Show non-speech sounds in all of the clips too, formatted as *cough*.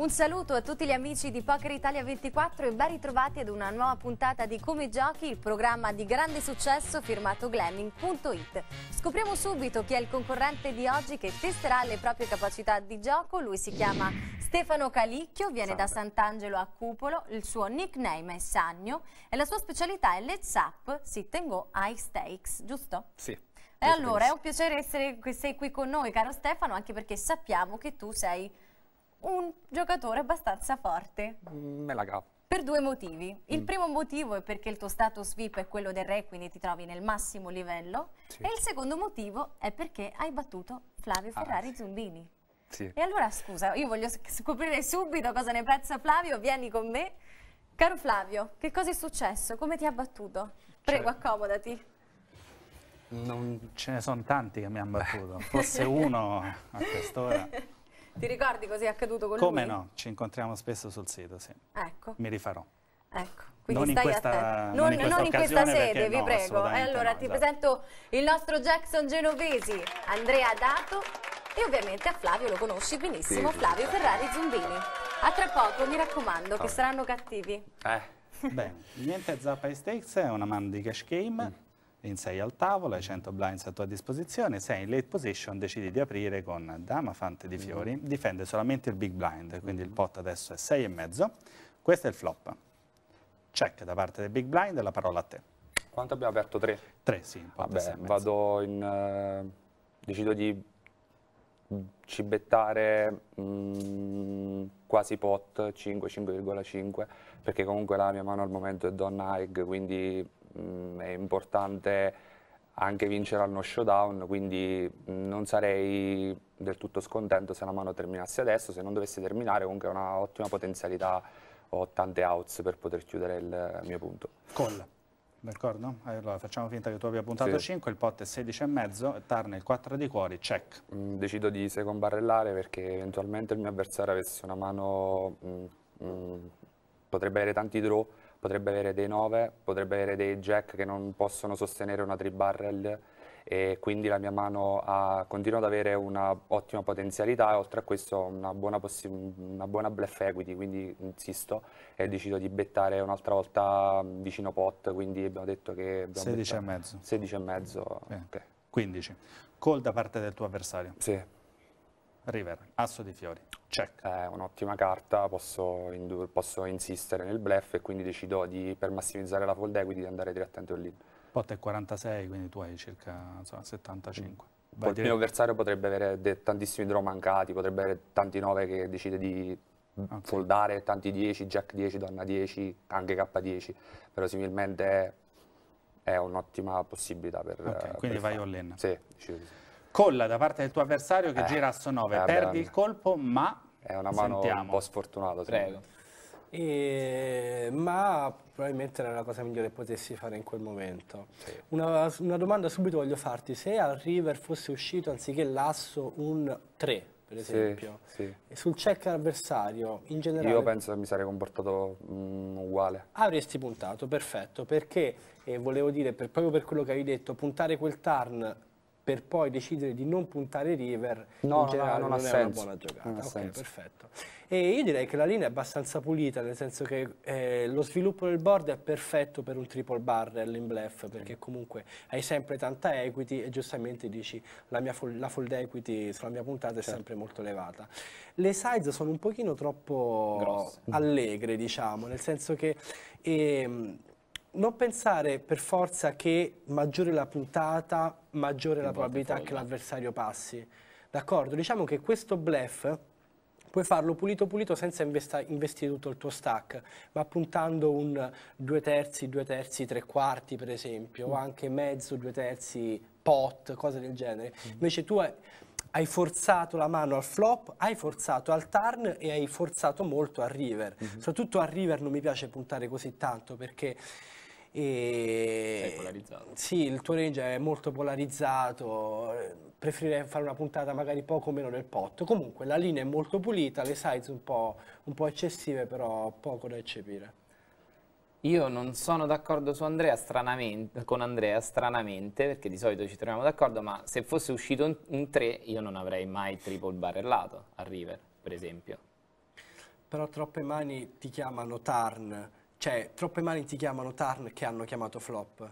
Un saluto a tutti gli amici di Poker Italia 24 e ben ritrovati ad una nuova puntata di Come Giochi, il programma di grande successo firmato Glamming.it. Scopriamo subito chi è il concorrente di oggi che testerà le proprie capacità di gioco. Lui si chiama Stefano Calicchio, viene Salve. da esatto. Sant'Angelo a Cupolo, il suo nickname è Sagno e la sua specialità è Let's Up, Sit and Go High Stakes, giusto? Sì. E allora, è un piacere essere, sei qui con noi, caro Stefano, anche perché sappiamo che tu sei un giocatore abbastanza forte. Mm, me la cavo. Per due motivi. Il mm. primo motivo è perché il tuo status VIP è quello del re, quindi ti trovi nel massimo livello. Sì. E il secondo motivo è perché hai battuto Flavio ah. Ferrari ah, sì. Sì. E allora scusa, io voglio scoprire subito cosa ne pensa Flavio, vieni con me. Caro Flavio, che cosa è successo? Come ti ha battuto? Prego, cioè, accomodati. Non ce ne sono tanti che mi hanno battuto, *laughs* forse uno a quest'ora. Ti ricordi cosa è accaduto con Come lui? Come no, ci incontriamo spesso sul sito, sì. Ecco. Mi rifarò. Ecco. Quindi non stai attento. Non, non, in non in questa sede, vi no, prego. E allora no, ti esatto. presento il nostro Jackson Genovesi, Andrea Dato e ovviamente a Flavio lo conosci benissimo, sì, Flavio sì. Ferrari Zumbini. A tra poco, mi raccomando, sì. che saranno cattivi. Eh. Beh, niente Zappa e Steaks è una mano di cash game. Mm in 6 al tavolo, hai 100 blinds a tua disposizione, sei in late position, decidi di aprire con dama, fante di fiori, mm -hmm. difende solamente il big blind, quindi mm -hmm. il pot adesso è 6,5, questo è il flop. Check da parte del big blind e la parola a te. Quanto abbiamo aperto? 3? 3, sì. In Vabbè, vado in... Uh, decido di cibettare mh, mm, quasi pot 5, 5,5 perché comunque la mia mano al momento è donna Haig quindi mh, mm, è importante anche vincere al no showdown, quindi non sarei del tutto scontento se la mano terminasse adesso, se non dovesse terminare comunque è un'ottima potenzialità, ho tante outs per poter chiudere il mio punto. Call, d'accordo? Allora facciamo finta che tu abbia puntato sì. 5, il pot è 16,5, Tarn il 4 di cuori, check. Mm, decido di second perché eventualmente il mio avversario avesse una mano, mh, mm, mh, potrebbe avere tanti draw, potrebbe avere dei 9, potrebbe avere dei jack che non possono sostenere una 3 barrel e quindi la mia mano ha, continua ad avere un'ottima potenzialità e oltre a questo una buona, una buona bluff equity, quindi insisto e decido di bettare un'altra volta vicino pot, quindi abbiamo detto che... Abbiamo 16 e mezzo. 16 e mezzo, eh. ok. 15. Call da parte del tuo avversario. Sì. River, Asso di Fiori. Check. È un'ottima carta, posso, posso, insistere nel bluff e quindi decido di, per massimizzare la fold equity di andare direttamente all'in. Pot è 46, quindi tu hai circa insomma, 75. Mm. il mio avversario potrebbe avere tantissimi draw mancati, potrebbe avere tanti 9 che decide di okay. foldare, tanti 10, jack 10, donna 10, anche K10. Verosimilmente è, è un'ottima possibilità per... Ok, eh, per quindi fare. vai all-in. Sì, decido di sì colla da parte del tuo avversario che eh, gira asso 9, perdi il colpo ma... È una mano Sentiamo. un po' sfortunata. Prego. E, ma probabilmente era la cosa migliore che potessi fare in quel momento. Sì. Una, una, domanda subito voglio farti, se al River fosse uscito anziché l'asso un 3 per esempio, sì, sì. sul check avversario in generale... Io penso che mi sarei comportato mh, mm, uguale. Avresti puntato, perfetto, perché, eh, volevo dire, per, proprio per quello che hai detto, puntare quel turn per poi decidere di non puntare River no, in generale no, non, non, ha è senso. una buona giocata. Ok, senso. perfetto. E io direi che la linea è abbastanza pulita, nel senso che eh, lo sviluppo del board è perfetto per un triple barrel in bluff, perché comunque hai sempre tanta equity e giustamente dici la, mia la fold equity sulla mia puntata certo. è sempre molto elevata. Le size sono un pochino troppo Grosse. allegre, diciamo, nel senso che... Ehm, non pensare per forza che maggiore la puntata, maggiore la probabilità che l'avversario passi. D'accordo? Diciamo che questo bluff puoi farlo pulito pulito senza investire tutto il tuo stack, ma puntando un due terzi, due terzi, tre quarti per esempio, mm. o anche mezzo, due terzi, pot, cose del genere. Mm. Invece tu hai, hai, forzato la mano al flop, hai forzato al turn e hai forzato molto al river. Mm. Soprattutto al river non mi piace puntare così tanto perché e, polarizzato. Sì, il tuo range è molto polarizzato, preferirei fare una puntata magari poco meno nel pot. Comunque la linea è molto pulita, le size un po', un po eccessive, però poco da eccepire. Io non sono d'accordo con Andrea stranamente, perché di solito ci troviamo d'accordo, ma se fosse uscito un, un 3 io non avrei mai triple barrellato a River, per esempio. Però troppe mani ti chiamano Tarn, cioè, troppe mani ti chiamano turn che hanno chiamato flop.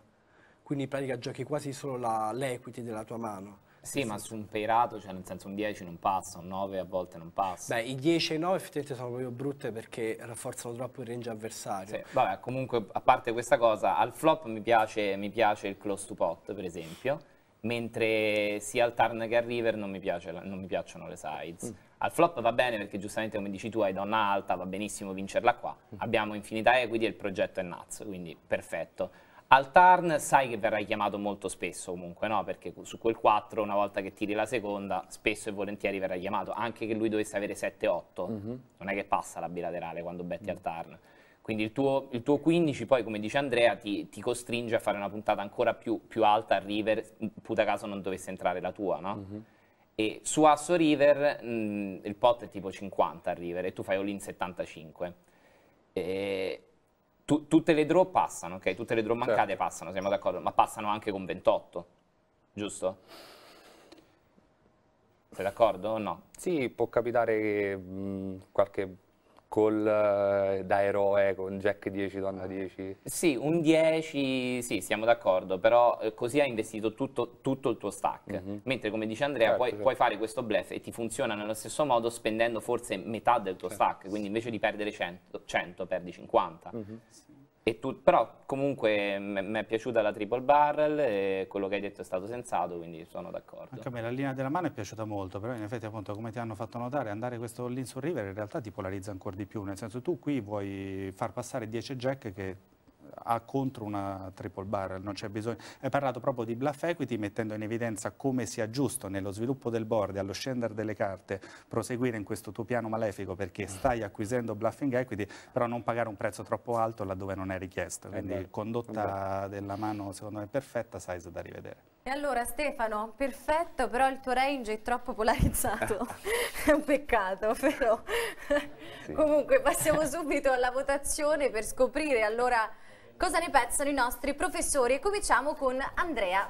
Quindi in pratica giochi quasi solo l'equity della tua mano. Sì, ma su un peirato, cioè nel senso un 10 non passa, un 9 a volte non passa. Beh, i 10 e i 9 effettivamente sono proprio brutte perché rafforzano troppo il range avversario. Sì, vabbè, comunque a parte questa cosa, al flop mi piace, mi piace il close to pot, per esempio, mentre sia al turn che al river non mi, piace, non mi piacciono le sides. Mm al flop va bene perché giustamente come dici tu hai donna alta, va benissimo vincerla qua. Mm-hmm. Abbiamo infinità equity e il progetto è nuts, quindi perfetto. Al turn sai che verrai chiamato molto spesso comunque, no? Perché su quel 4, una volta che tiri la seconda, spesso e volentieri verrai chiamato, anche che lui dovesse avere 7-8. Mm -hmm. Non è che passa la bilaterale quando betti mm -hmm. al turn. Quindi il tuo, il tuo, 15 poi, come dice Andrea, ti, ti costringe a fare una puntata ancora più, più alta a river, puta caso non dovesse entrare la tua, no? Mm -hmm e su asso river mh, mm, il pot è tipo 50 a river e tu fai all-in 75. E tu, tutte le draw passano, ok? Tutte le draw certo. mancate certo. passano, siamo d'accordo, ma passano anche con 28, giusto? Sei d'accordo o no? Sì, può capitare che mh, mm, qualche Col, eh, da eroe con Jack 10, donna 10? Sì, un 10, sì, siamo d'accordo, però eh, così hai investito tutto, tutto il tuo stack. Mm -hmm. Mentre come dice Andrea, certo, puoi, certo. puoi, fare questo blef e ti funziona nello stesso modo spendendo forse metà del tuo certo. stack, quindi invece di perdere 100, 100 perdi 50. Mm -hmm. Tu, però comunque mi è piaciuta la triple barrel e quello che hai detto è stato sensato, quindi sono d'accordo. Anche a me la linea della mano è piaciuta molto, però in effetti appunto come ti hanno fatto notare andare questo all-in sul river in realtà ti polarizza ancora di più, nel senso tu qui vuoi far passare 10 jack che ha contro una triple barrel, non c'è bisogno. Hai parlato proprio di bluff equity mettendo in evidenza come sia giusto nello sviluppo del board allo scendere delle carte proseguire in questo tuo piano malefico perché mm. stai acquisendo bluffing equity, però non pagare un prezzo troppo alto laddove non è richiesto. Eh Quindi eh condotta eh della mano secondo me perfetta, size da rivedere. E allora Stefano, perfetto, però il tuo range è troppo polarizzato, *laughs* è un peccato però. Sì. Comunque passiamo subito alla votazione per scoprire allora Cosa ne pensano i nostri professori? E cominciamo con Andrea.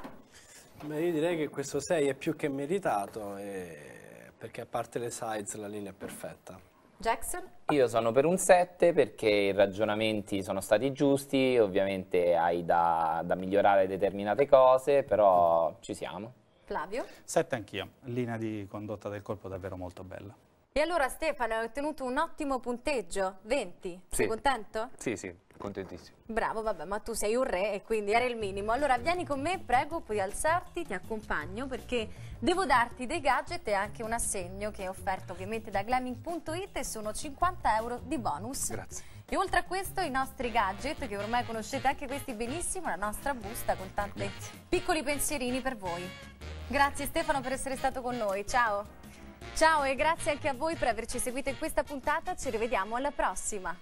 Beh, io direi che questo 6 è più che meritato, e... perché a parte le sides la linea è perfetta. Jackson? Io sono per un 7 perché i ragionamenti sono stati giusti, ovviamente hai da, da migliorare determinate cose, però ci siamo. Flavio? 7 anch'io, linea di condotta del corpo davvero molto bella. E allora Stefano hai ottenuto un ottimo punteggio, 20, sì. sei contento? Sì, sì, contentissimo. Bravo, vabbè, ma tu sei un re e quindi era il minimo. Allora vieni con me, prego, puoi alzarti, ti accompagno perché devo darti dei gadget e anche un assegno che è offerto ovviamente da glamming.it e sono 50 euro di bonus. Grazie. E oltre a questo i nostri gadget, che ormai conoscete anche questi benissimo, la nostra busta con tanti piccoli pensierini per voi. Grazie Stefano per essere stato con noi, ciao! Ciao e grazie anche a voi per averci seguito in questa puntata, ci rivediamo alla prossima!